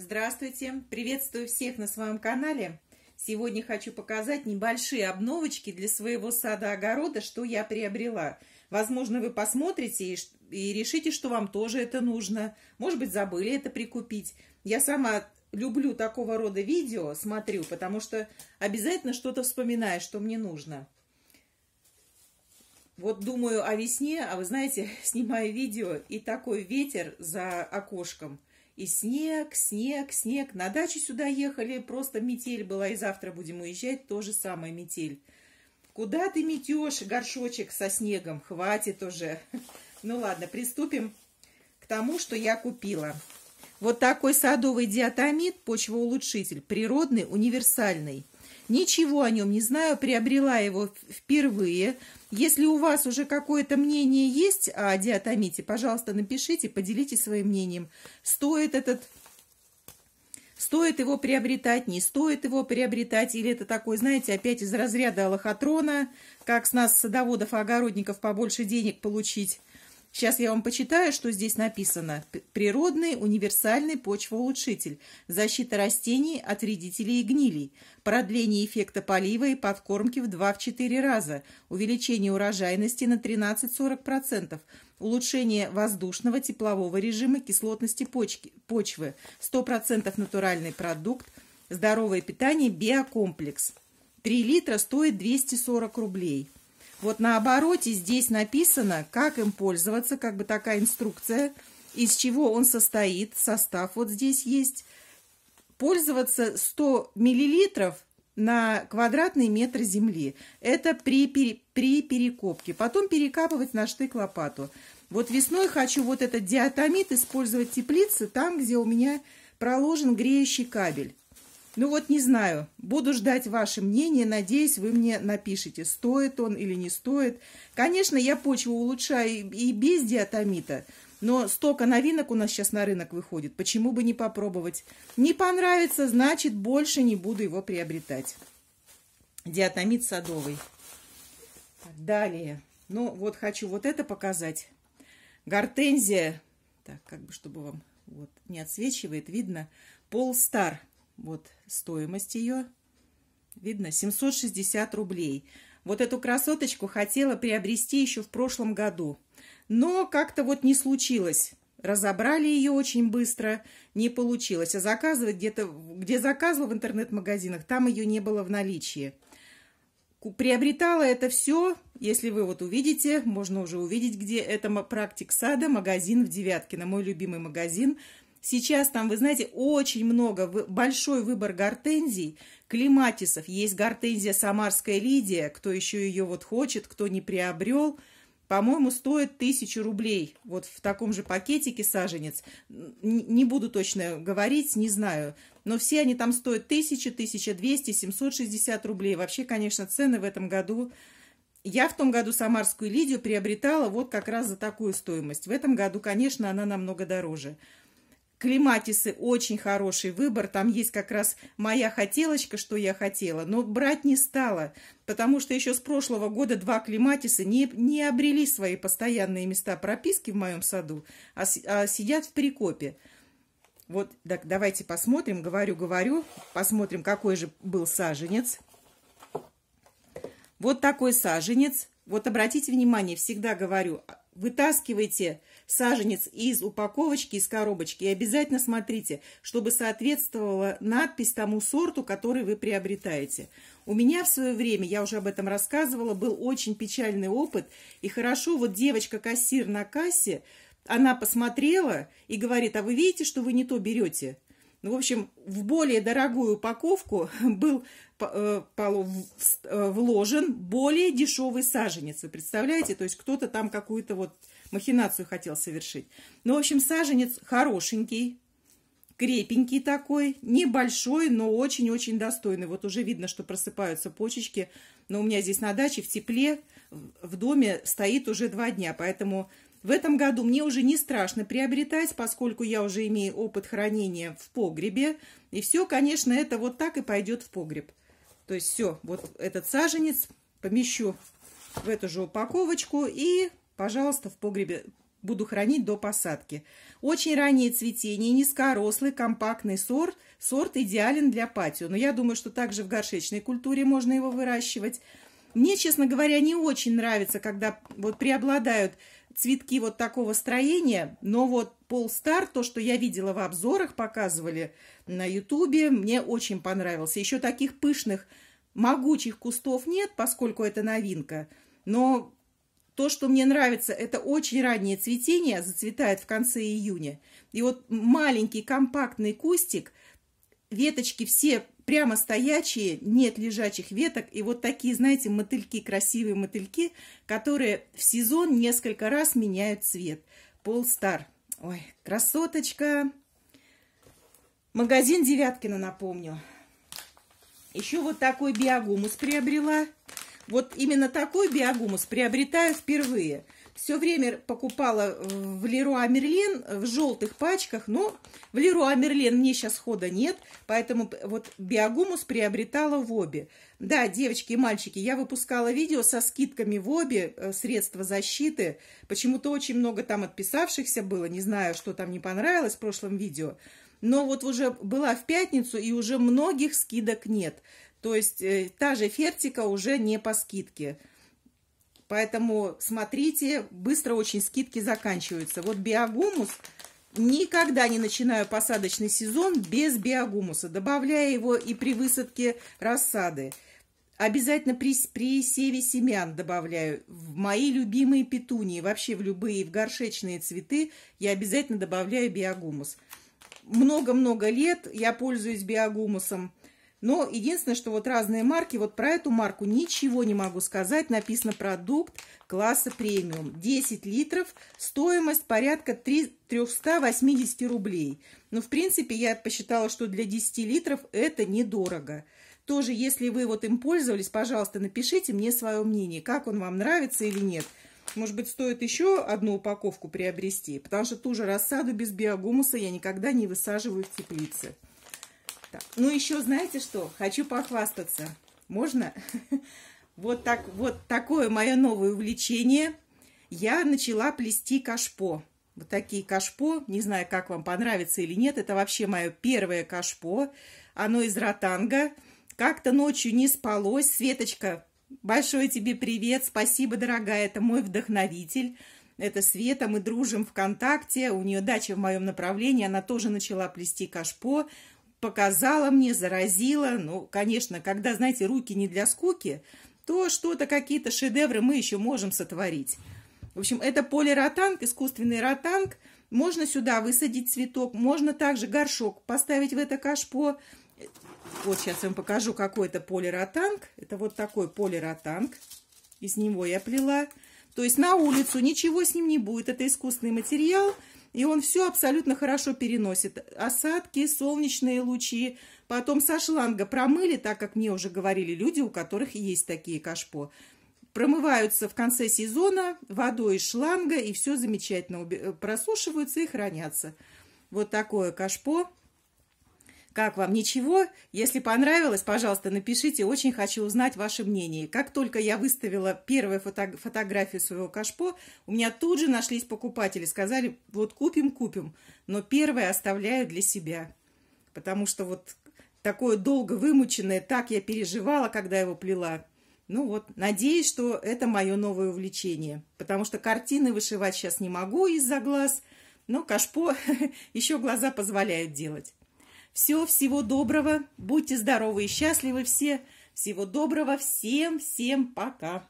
Здравствуйте! Приветствую всех на своем канале. Сегодня хочу показать небольшие обновочки для своего сада-огорода, что я приобрела. Возможно, вы посмотрите и, и решите, что вам тоже это нужно. Может быть, забыли это прикупить. Я сама люблю такого рода видео, смотрю, потому что обязательно что-то вспоминаю, что мне нужно. Вот думаю о весне, а вы знаете, снимаю видео, и такой ветер за окошком – и снег, снег, снег. На даче сюда ехали, просто метель была, и завтра будем уезжать, то же самое метель. Куда ты метешь горшочек со снегом? Хватит уже. Ну ладно, приступим к тому, что я купила. Вот такой садовый диатомит, почвоулучшитель, природный, универсальный – ничего о нем не знаю, приобрела его впервые. Если у вас уже какое-то мнение есть о диатомите, пожалуйста, напишите, поделитесь своим мнением. Стоит этот Стоит его приобретать, не стоит его приобретать, или это такой, знаете, опять из разряда лохотрона, как с нас, садоводов и огородников, побольше денег получить. Сейчас я вам почитаю, что здесь написано. Природный универсальный почвоулучшитель, защита растений от вредителей и гнилей, продление эффекта полива и подкормки в 2-4 раза, увеличение урожайности на 13-40%, улучшение воздушного теплового режима кислотности почки, почвы, 100% натуральный продукт, здоровое питание, биокомплекс. 3 литра стоит 240 рублей. Вот на обороте здесь написано, как им пользоваться, как бы такая инструкция, из чего он состоит, состав вот здесь есть. Пользоваться 100 миллилитров на квадратный метр земли. Это при, при перекопке. Потом перекапывать на штык лопату. Вот весной хочу вот этот диатомит использовать теплицы, там, где у меня проложен греющий кабель. Ну вот не знаю, буду ждать ваше мнение, надеюсь, вы мне напишите, стоит он или не стоит. Конечно, я почву улучшаю и без диатомита, но столько новинок у нас сейчас на рынок выходит, почему бы не попробовать? Не понравится, значит, больше не буду его приобретать. Диатомит садовый. Далее. Ну, вот хочу вот это показать. Гортензия. Так, как бы, чтобы вам вот не отсвечивает, видно. Полстар. Вот стоимость ее. Видно, 760 рублей. Вот эту красоточку хотела приобрести еще в прошлом году. Но как-то вот не случилось. Разобрали ее очень быстро, не получилось. А заказывать где-то, где заказывала в интернет-магазинах, там ее не было в наличии. Приобретала это все, если вы вот увидите, можно уже увидеть, где это практик сада, магазин в Девяткино, мой любимый магазин, Сейчас там, вы знаете, очень много, большой выбор гортензий, клематисов. Есть гортензия самарская Лидия, кто еще ее вот хочет, кто не приобрел. По-моему, стоит тысячу рублей. Вот в таком же пакетике саженец. Не буду точно говорить, не знаю. Но все они там стоят тысяча, двести, семьсот шестьдесят рублей. Вообще, конечно, цены в этом году... Я в том году самарскую лидию приобретала вот как раз за такую стоимость. В этом году, конечно, она намного дороже. Клематисы очень хороший выбор. Там есть как раз моя хотелочка, что я хотела, но брать не стала, потому что еще с прошлого года два клематиса не, не обрели свои постоянные места прописки в моем саду, а, а сидят в прикопе. Вот, так, давайте посмотрим, говорю-говорю, посмотрим, какой же был саженец. Вот такой саженец. Вот обратите внимание, всегда говорю, Вытаскивайте саженец из упаковочки, из коробочки и обязательно смотрите, чтобы соответствовала надпись тому сорту, который вы приобретаете. У меня в свое время, я уже об этом рассказывала, был очень печальный опыт. И хорошо, вот девочка-кассир на кассе, она посмотрела и говорит, а вы видите, что вы не то берете? Ну, в общем, в более дорогую упаковку был э, э, вложен более дешевый саженец. Вы представляете? То есть кто-то там какую-то вот махинацию хотел совершить. Ну, в общем, саженец хорошенький, крепенький такой, небольшой, но очень-очень достойный. Вот уже видно, что просыпаются почечки. Но у меня здесь на даче в тепле, в доме стоит уже два дня, поэтому в этом году мне уже не страшно приобретать, поскольку я уже имею опыт хранения в погребе. И все, конечно, это вот так и пойдет в погреб. То есть все, вот этот саженец помещу в эту же упаковочку и, пожалуйста, в погребе буду хранить до посадки. Очень раннее цветение, низкорослый, компактный сорт. Сорт идеален для патио. Но я думаю, что также в горшечной культуре можно его выращивать. Мне, честно говоря, не очень нравится, когда вот преобладают цветки вот такого строения, но вот Полстар, то, что я видела в обзорах, показывали на Ютубе, мне очень понравился. Еще таких пышных, могучих кустов нет, поскольку это новинка, но то, что мне нравится, это очень раннее цветение, зацветает в конце июня. И вот маленький компактный кустик, веточки все прямо стоячие, нет лежачих веток. И вот такие, знаете, мотыльки, красивые мотыльки, которые в сезон несколько раз меняют цвет. Полстар. Ой, красоточка. Магазин Девяткина, напомню. Еще вот такой биогумус приобрела. Вот именно такой биогумус приобретаю впервые – все время покупала в Леруа Мерлен в желтых пачках, но в Леруа Мерлен мне сейчас хода нет, поэтому вот биогумус приобретала в обе. Да, девочки и мальчики, я выпускала видео со скидками в обе э, средства защиты. Почему-то очень много там отписавшихся было, не знаю, что там не понравилось в прошлом видео. Но вот уже была в пятницу, и уже многих скидок нет. То есть э, та же фертика уже не по скидке. Поэтому смотрите, быстро очень скидки заканчиваются. Вот биогумус. Никогда не начинаю посадочный сезон без биогумуса, добавляя его и при высадке рассады. Обязательно при, при севе семян добавляю. В мои любимые петунии, вообще в любые, в горшечные цветы я обязательно добавляю биогумус. Много-много лет я пользуюсь биогумусом но единственное, что вот разные марки, вот про эту марку ничего не могу сказать. Написано продукт класса премиум. 10 литров, стоимость порядка 3, 380 рублей. Но ну, в принципе, я посчитала, что для 10 литров это недорого. Тоже, если вы вот им пользовались, пожалуйста, напишите мне свое мнение, как он вам нравится или нет. Может быть, стоит еще одну упаковку приобрести, потому что ту же рассаду без биогумуса я никогда не высаживаю в теплице. Так, ну еще знаете что? Хочу похвастаться. Можно? Вот, так, вот такое мое новое увлечение. Я начала плести кашпо. Вот такие кашпо. Не знаю, как вам понравится или нет. Это вообще мое первое кашпо. Оно из ротанга. Как-то ночью не спалось. Светочка, большой тебе привет. Спасибо, дорогая. Это мой вдохновитель. Это Света. Мы дружим ВКонтакте. У нее дача в моем направлении. Она тоже начала плести кашпо показала мне, заразила. Ну, конечно, когда, знаете, руки не для скуки, то что-то, какие-то шедевры мы еще можем сотворить. В общем, это полиротанг, искусственный ротанг. Можно сюда высадить цветок, можно также горшок поставить в это кашпо. Вот сейчас я вам покажу, какой это полиротанг. Это вот такой полиротанг. Из него я плела. То есть на улицу ничего с ним не будет. Это искусственный материал и он все абсолютно хорошо переносит. Осадки, солнечные лучи, потом со шланга промыли, так как мне уже говорили люди, у которых есть такие кашпо. Промываются в конце сезона водой из шланга, и все замечательно э, просушиваются и хранятся. Вот такое кашпо как вам? Ничего? Если понравилось, пожалуйста, напишите. Очень хочу узнать ваше мнение. Как только я выставила первую фото фотографию своего кашпо, у меня тут же нашлись покупатели. Сказали, вот купим, купим. Но первое оставляю для себя. Потому что вот такое долго вымученное, так я переживала, когда его плела. Ну вот, надеюсь, что это мое новое увлечение. Потому что картины вышивать сейчас не могу из-за глаз, но кашпо еще глаза позволяют делать. Все, всего доброго. Будьте здоровы и счастливы все. Всего доброго. Всем, всем пока.